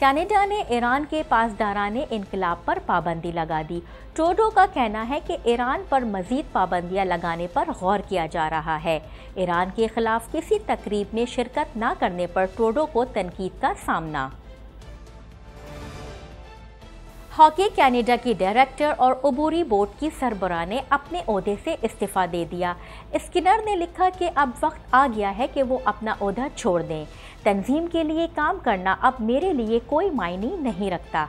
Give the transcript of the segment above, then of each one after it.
Canada ने Iran के पासदारान इनकलाब पर पाबंदी लगा दी ट्रोडो का कहना है कि ईरान पर मजीद पाबंदियां लगाने पर गौर किया जा रहा है ईरान के खिलाफ किसी तकरीब में शिरकत न करने पर ट्रोडो को तनकीद का सामना हॉकी कैनेडा की डायरेक्टर और अबूरी बोर्ड की सरबरा ने अपने अहदे से इस्तीफ़ा दे दिया स्किनर ने लिखा कि अब वक्त आ गया है कि वो अपना अहदा छोड़ दें तंजीम के लिए काम करना अब मेरे लिए कोई मायने नहीं रखता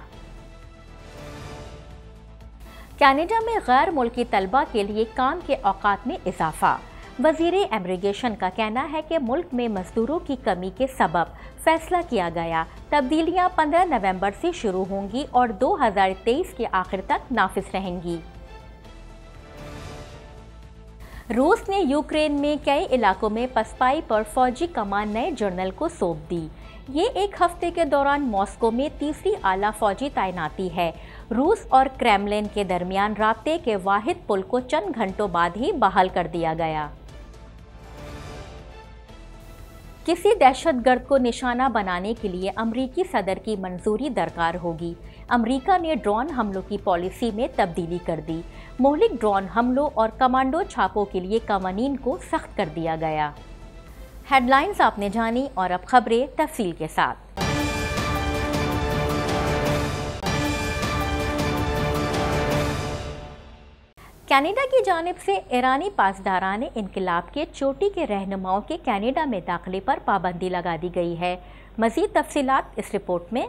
कनाडा में गैर मुल्की तलबा के लिए काम के अवकात में इजाफ़ा वजीर एमरीगेशन का कहना है कि मुल्क में मजदूरों की कमी के सबब फैसला किया गया तब्दीलियां 15 नवंबर से शुरू होंगी और 2023 के आखिर तक नाफिस रहेंगी रूस ने यूक्रेन में कई इलाकों में पसपाई पर फौजी कमान नए जर्नल को सौंप दी ये एक हफ्ते के दौरान मॉस्को में तीसरी आला फौजी तैनाती है रूस और क्रेमलिन के दरमियान रबते के वाहिद पुल को चंद घंटों बाद ही बहाल कर दिया गया किसी दहशतगर्द को निशाना बनाने के लिए अमरीकी सदर की मंजूरी दरकार होगी अमरीका ने ड्रोन हमलों की पॉलिसी में तब्दीली कर दी मोहलिक ड्रोन हमलों और कमांडो छापों के लिए कवानीन को सख्त कर दिया गया हेडलाइंस आपने जानी और अब खबरें तफसील के साथ कनाडा की जानब से ईरानी पासदारान इनकलाब के चोटी के रहनुमाओं के कनाडा में दाखिले पर पाबंदी लगा दी गई है मज़ीद तफसीत इस रिपोर्ट में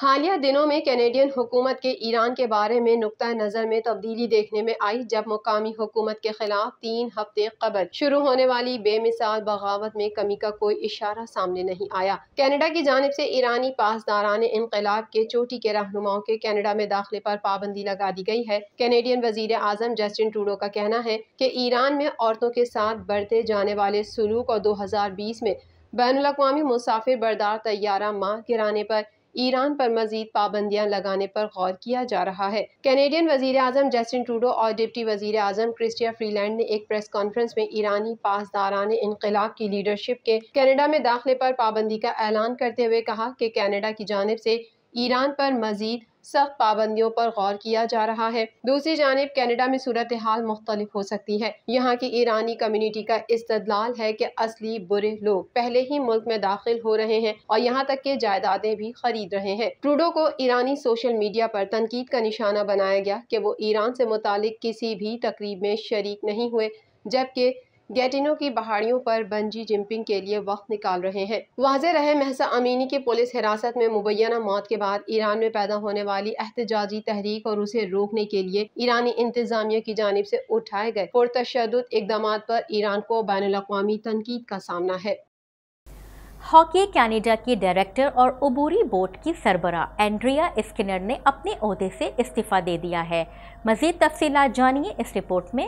हालिया दिनों में कैनेडियन हुकूमत के ईरान के बारे में नुकता नज़र में तब्दीली देखने में आई जब मुकामी हुकूमत के खिलाफ तीन हफ्ते कबल शुरू होने वाली बेमिसाल बगावत में कमी का कोई इशारा सामने नहीं आया कनाडा की जानब से ईरानी पासदारान इनकलाब के चोटी के रहनुमाओं के कनाडा में दाखिले पर पाबंदी लगा दी गई है कैनेडियन वजीर आजम जस्टिन टूडो का कहना है कि ईरान में औरतों के साथ बढ़ते जाने वाले सलूक और दो हजार बीस में बैन अवी मुसाफिर बरदार तैयारा माह गिराने पर ईरान पर मजीद पाबंदियां लगाने पर गौर किया जा रहा है कैनेडियन वजीर अजम जस्टिन ट्रूडो और डिप्टी वजीर अजम क्रिस्टिया फ्रीलैंड ने एक प्रेस कॉन्फ्रेंस में ईरानी पासदारान इनकलाब की लीडरशिप के कैनेडा में दाखिले पर पाबंदी का ऐलान करते हुए कहा कि कैनेडा की जानब से ईरान पर मजीद सख्त पाबंदियों पर गौर किया जा रहा है दूसरी जानब कैनेडा में सूरत हाल मुख्तलिफ हो सकती है यहाँ की ईरानी कम्यूनिटी का इस्तलाल है की असली बुरे लोग पहले ही मुल्क में दाखिल हो रहे हैं और यहाँ तक के जायदादें भी खरीद रहे हैं ट्रूडो को ईरानी सोशल मीडिया पर तनकीद का निशाना बनाया गया कि वो ईरान से मुतालिक किसी भी तकरीब में शरीक नहीं हुए जबकि गैटिनो की पहाड़ियों पर बंजी जंपिंग के लिए वक्त निकाल रहे हैं वाज रहे महसा अमीनी की पुलिस हिरासत में मुबैना मौत के बाद ईरान में पैदा होने वाली एहतजाजी तहरीक और उसे रोकने के लिए ईरानी इंतजामिया की जानब ऐसी उठाए गए तशद इकदाम आरोप ईरान को बैन अवी तनकीद का सामना है हॉकी कैनेडा की डायरेक्टर और उबूरी बोर्ड की सरबरा एंड्रिया स्किनर ने अपने अहदे से इस्तीफ़ा दे दिया है मज़ीद तफसीला जानिए इस रिपोर्ट में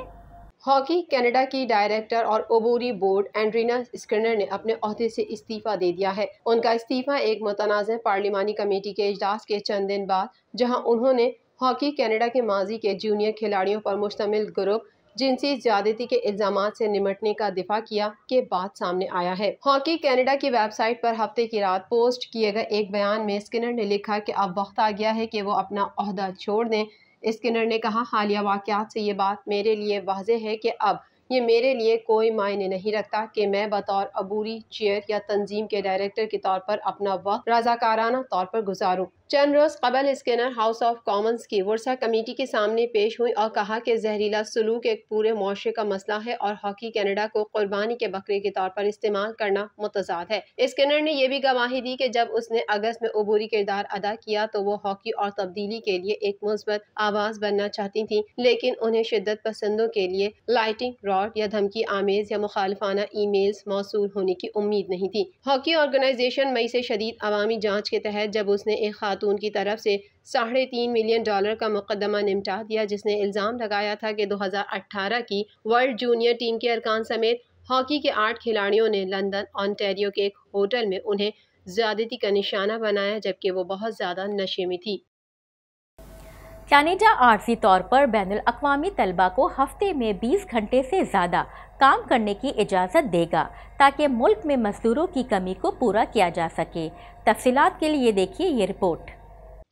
हॉकी कनाडा की डायरेक्टर और ओबोरी बोर्ड एंड्रीना स्क्रिनर ने अपने अहदे से इस्तीफ़ा दे दिया है उनका इस्तीफ़ा एक मतनाज़ पार्लिमानी कमेटी के अजलास के चंद दिन बाद जहां उन्होंने हॉकी कनाडा के माजी के जूनियर खिलाड़ियों पर मुश्तमिल ग्रुप जिनसी ज्यादती के इल्जाम से निमटने का दिफा किया के बाद सामने आया है हॉकी कनाडा की वेबसाइट पर हफ्ते की रात पोस्ट किए गए एक बयान में स्किनर ने लिखा कि अब वक्त आ गया है कि वो अपना अहदा छोड़ दें स्किनर ने कहा हालिया वाकत से ये बात मेरे लिए वाज है कि अब ये मेरे लिए कोई मायने नहीं रखता कि मैं बतौर अबूरी चेयर या तंजीम के डायरेक्टर के तौर पर अपना वक्त रजाकाराना तौर पर गुजारूँ चंद रोज़ कबल स्किनर हाउस ऑफ कॉमन्स की वर्षा कमेटी के सामने पेश हुई और कहा कि जहरीला सलूक एक पूरे माशरे का मसला है और हॉकी कैनेडा को कुर्बानी के बकरे के तौर पर इस्तेमाल करना मुतजाद है स्किनर ने यह भी गवाही दी कि जब उसने अगस्त में अबूरी किरदार अदा किया तो वो हॉकी और तब्दीली के लिए एक मुस्बत आवाज़ बनना चाहती थी लेकिन उन्हें शिदत पसंदों के लिए लाइटिंग रॉड बॉयकॉट या धमकी आमेज या मुखालफाना ई मेल्स मौसू होने की उम्मीद नहीं थी हॉकी ऑर्गेनाइजेशन मई से शदीद अवामी जाँच के तहत जब उसने एक खातून की तरफ से साढ़े तीन मिलियन डॉलर का मुकदमा निपटा दिया जिसने इल्ज़ाम लगाया था कि अट्ठारह की वर्ल्ड जूनियर टीम के अरकान समेत हॉकी के आठ खिलाड़ियों ने लंदन ऑनटेरियो के एक होटल में उन्हें ज्यादती का निशाना बनाया जबकि वो बहुत ज़्यादा नशे में थी कैनेडा आर्जी तौर पर बैन अवी तलबा को हफ्ते में 20 घंटे से ज़्यादा काम करने की इजाज़त देगा ताकि मुल्क में मजदूरों की कमी को पूरा किया जा सके तफसीत के लिए देखिए ये रिपोर्ट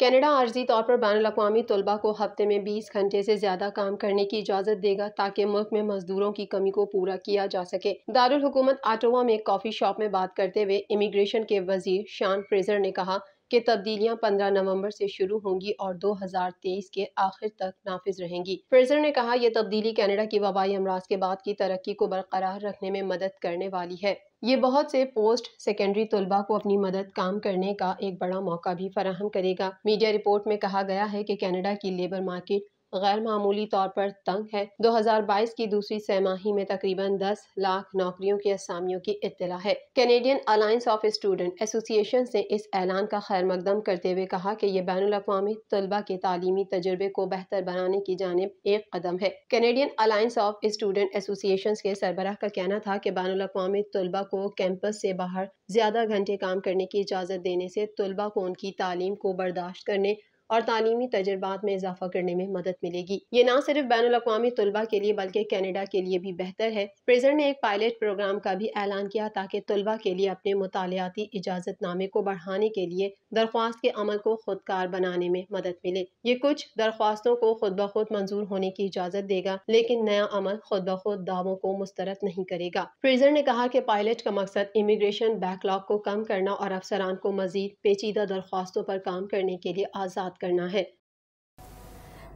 कनाडा आर्जी तौर पर बैन अवी तलबा को हफ्ते में 20 घंटे से ज़्यादा काम करने की इजाज़त देगा ताकि मुल्क में मजदूरों की कमी को पूरा किया जा सके दारकूमत आटोवा में कॉफ़ी शॉप में बात करते हुए इमिग्रेशन के वजीर शान फ्रेजर ने कहा कि तब्दीलियां 15 नवंबर से शुरू होंगी और 2023 के आखिर तक नाफिज रहेंगी फ्रेजर ने कहा यह तब्दीली कनाडा की वबाई अमराज के बाद की तरक्की को बरकरार रखने में मदद करने वाली है ये बहुत से पोस्ट सेकेंडरी तलबा को अपनी मदद काम करने का एक बड़ा मौका भी फराहम करेगा मीडिया रिपोर्ट में कहा गया है कि कनाडा की लेबर मार्केट गैर मामूली तौर पर तंग है 2022 की दूसरी सहमाही में तकरीबन 10 लाख नौकरियों की असामियों की इतला है Canadian alliance of student association ने इस ऐलान का खैर मकदम करते हुए कहा कि ये बैन अवी तलबा के तालीमी तजर्बे को बेहतर बनाने की जानब एक कदम है Canadian alliance of student association के सरबराह का कहना था कि बैन अवी तलबा को कैंपस से बाहर ज्यादा घंटे काम करने की इजाज़त देने से तलबा को उनकी तालीम को बर्दाश्त करने और तालीमी तजर्बात में इजाफा करने में मदद मिलेगी ये न सिर्फ बैन अवी तलबा के लिए बल्कि कैनेडा के लिए भी बेहतर है प्रेजर ने एक पायलट प्रोग्राम का भी ऐलान किया ताकि तलबा के लिए अपने मुतालियाती इजाजतनामे को बढ़ाने के लिए दरख्वास्त के अमल को खुदकार बनाने में मदद मिले ये कुछ दरख्वास्तों को खुद ब खुद मंजूर होने की इजाज़त देगा लेकिन नया अमल खुद ब खुद दावों को मुस्तरद नहीं करेगा फ्रेजर ने कहा की पायलट का मकसद इमिग्रेशन बैकलॉग को कम करना और अफसरान को मजीद पेचीदा दरख्वास्तों पर काम करने के लिए आज़ाद करना है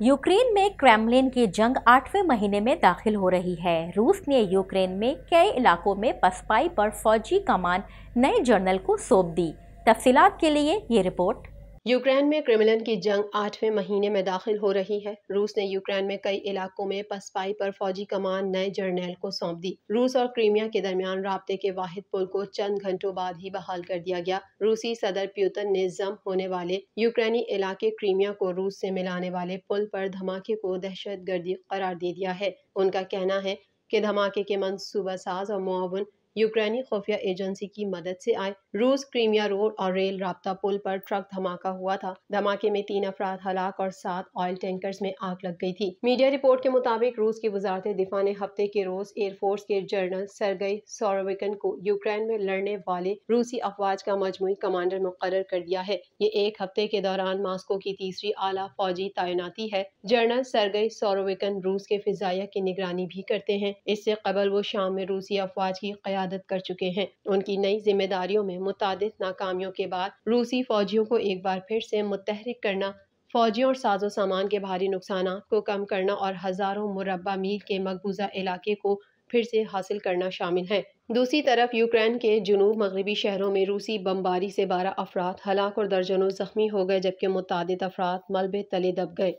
यूक्रेन में क्रेमलिन की जंग आठवें महीने में दाखिल हो रही है रूस ने यूक्रेन में कई इलाकों में पसपाई पर फौजी कमान नए जर्नल को सौंप दी तफसीत के लिए ये रिपोर्ट यूक्रेन में क्रिमिलन की जंग आठवें महीने में दाखिल हो रही है रूस ने यूक्रेन में कई इलाकों में पसपाई पर फौजी कमान नए जर्नैल को सौंप दी रूस और क्रीमिया के दरमियान रबते के वाहिद पुल को चंद घंटों बाद ही बहाल कर दिया गया रूसी सदर प्यूतन ने जम होने वाले यूक्रेनी इलाके क्रीमिया को रूस से मिलाने वाले पुल पर धमाके को दहशत गर्दी करार दे दिया है उनका कहना है कि धमाके के मनसूबा साज और मुआवन यूक्रेनी खुफिया एजेंसी की मदद से आए रूस क्रीमिया रोड और रेल राबता पुल पर ट्रक धमाका हुआ था धमाके में तीन अफराद हलाक और सात ऑयल टैंकर्स में आग लग गई थी मीडिया रिपोर्ट के मुताबिक रूस की वजारत दिफा ने हफ्ते के रोज एयरफोर्स के जनरल सरगई सोरोविकन को यूक्रेन में लड़ने वाले रूसी अफवाज का मजमू कमांडर मुकर कर दिया है ये एक हफ्ते के दौरान मास्को की तीसरी आला फौजी तैनाती है जनरल सरगई सोरविकन रूस के फिजाइया की निगरानी भी करते हैं इससे कबल वो शाम में रूसी अफवाज की क्या क्यादत कर चुके हैं उनकी नई जिम्मेदारियों में मुताद नाकामियों के बाद रूसी फौजियों को एक बार फिर से मुतहरक करना फौजियों और साजो सामान के भारी नुकसान को कम करना और हज़ारों मुरबा मील के मकबूजा इलाके को फिर से हासिल करना शामिल है दूसरी तरफ यूक्रेन के जुनूब मगरबी शहरों में रूसी बमबारी से बारह अफराद हलाक और दर्जनों जख्मी हो गए जबकि मुतद अफराद मलबे तले दब गए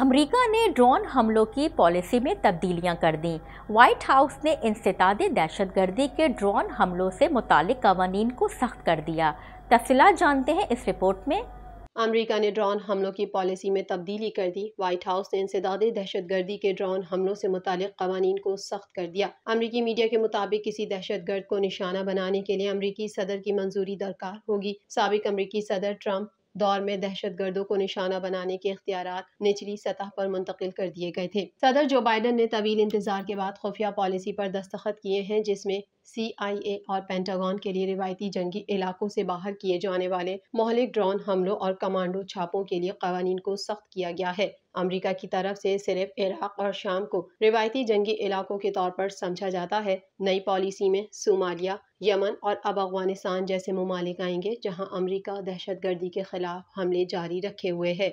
अमेरिका ने ड्रोन हमलों की पॉलिसी में तब्दीलियां कर दी वाइट हाउस ने इंसदाद दहशतगर्दी के ड्रोन हमलों से मुतक कवानीन को सख्त कर दिया तफी जानते हैं इस रिपोर्ट में अमेरिका ने ड्रोन हमलों की पॉलिसी में तब्दीली कर दी व्हाइट हाउस ने इंसदाद दहशतगर्दी के ड्रोन हमलों से मुतक कवानीन को सख्त कर दिया अमरीकी मीडिया के मुताबिक किसी दहशत गर्द को निशाना बनाने के लिए अमरीकी सदर की मंजूरी दरकार होगी सबक अमरीकी सदर ट्रंप दौर में दहशत गर्दों को निशाना बनाने के अख्तियार निचली सतह पर मुंतकिल कर दिए गए थे सदर जो बाइडन ने तवील इंतजार के बाद खुफिया पॉलिसी पर दस्तखत किए हैं जिसमें सीआईए और पेंटागन के लिए रिवायती जंगी इलाकों से बाहर किए जाने वाले मोहलिक ड्रोन हमलों और कमांडो छापों के लिए कवानीन को सख्त किया गया है अमेरिका की तरफ से सिर्फ इराक और शाम को रिवायती जंगी इलाकों के तौर पर समझा जाता है नई पॉलिसी में सोमालिया यमन और अब अफगानिस्तान जैसे ममालिक आएंगे अमरीका दहशत गर्दी के खिलाफ हमले जारी रखे हुए है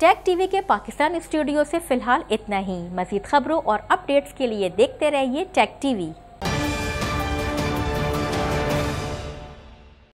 टेक टीवी के पाकिस्तान स्टूडियो से फिलहाल इतना ही मजीद खबरों और अपडेट्स के लिए देखते रहिए टेक टीवी